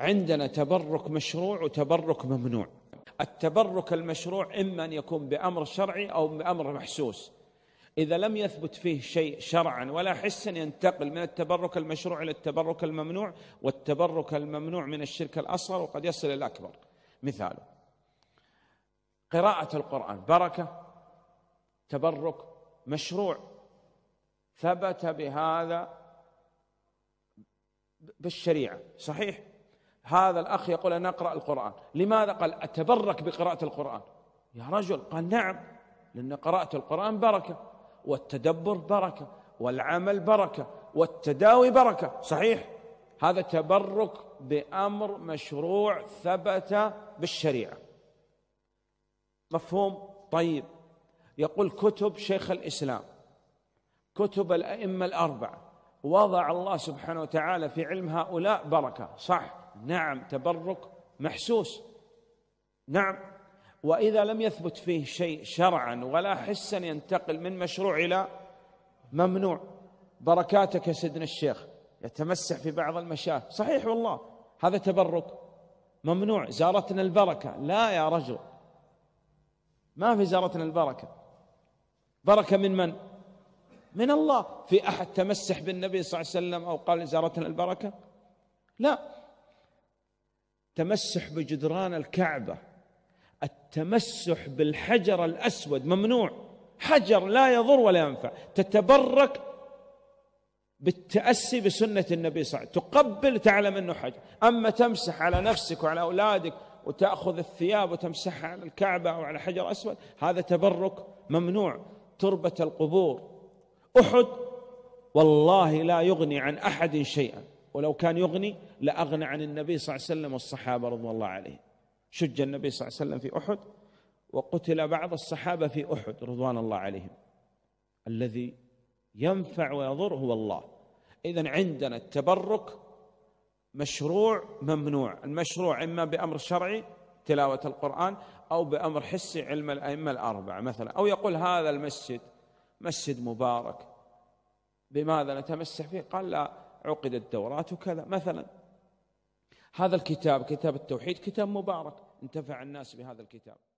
عندنا تبرك مشروع وتبرك ممنوع التبرك المشروع إما أن يكون بأمر شرعي أو بأمر محسوس إذا لم يثبت فيه شيء شرعا ولا حسا ينتقل من التبرك المشروع إلى التبرك الممنوع والتبرك الممنوع من الشرك الأصغر وقد يصل إلى الأكبر مثاله قراءة القرآن بركة تبرك مشروع ثبت بهذا بالشريعة صحيح هذا الأخ يقول أنا أقرأ القرآن لماذا قال أتبرك بقراءة القرآن يا رجل قال نعم لأن قراءة القرآن بركة والتدبر بركة والعمل بركة والتداوي بركة صحيح هذا تبرك بأمر مشروع ثبت بالشريعة مفهوم طيب يقول كتب شيخ الإسلام كتب الأئمة الأربعة وضع الله سبحانه وتعالى في علم هؤلاء بركه صح نعم تبرك محسوس نعم واذا لم يثبت فيه شيء شرعا ولا حسا ينتقل من مشروع الى ممنوع بركاتك يا سيدنا الشيخ يتمسح في بعض المشاه صحيح والله هذا تبرك ممنوع زارتنا البركه لا يا رجل ما في زارتنا البركه بركه من من من الله في أحد تمسح بالنبي صلى الله عليه وسلم أو قال زارتنا البركة لا تمسح بجدران الكعبة التمسح بالحجر الأسود ممنوع حجر لا يضر ولا ينفع تتبرك بالتأسي بسنة النبي صلى الله عليه وسلم تقبل تعلم أنه حجر أما تمسح على نفسك وعلى أولادك وتأخذ الثياب وتمسحها على الكعبة أو على حجر أسود هذا تبرك ممنوع تربة القبور أحد والله لا يغني عن أحد شيئا ولو كان يغني لأغنى عن النبي صلى الله عليه وسلم والصحابة رضوان الله عليهم شج النبي صلى الله عليه وسلم في أحد وقتل بعض الصحابة في أحد رضوان الله عليهم الذي ينفع ويضر هو الله إذا عندنا التبرك مشروع ممنوع المشروع إما بأمر شرعي تلاوة القرآن أو بأمر حسي علم الأئمة الأربعة مثلا أو يقول هذا المسجد مسجد مبارك بماذا نتمسح فيه قال لا عقدت دورات وكذا مثلا هذا الكتاب كتاب التوحيد كتاب مبارك انتفع الناس بهذا الكتاب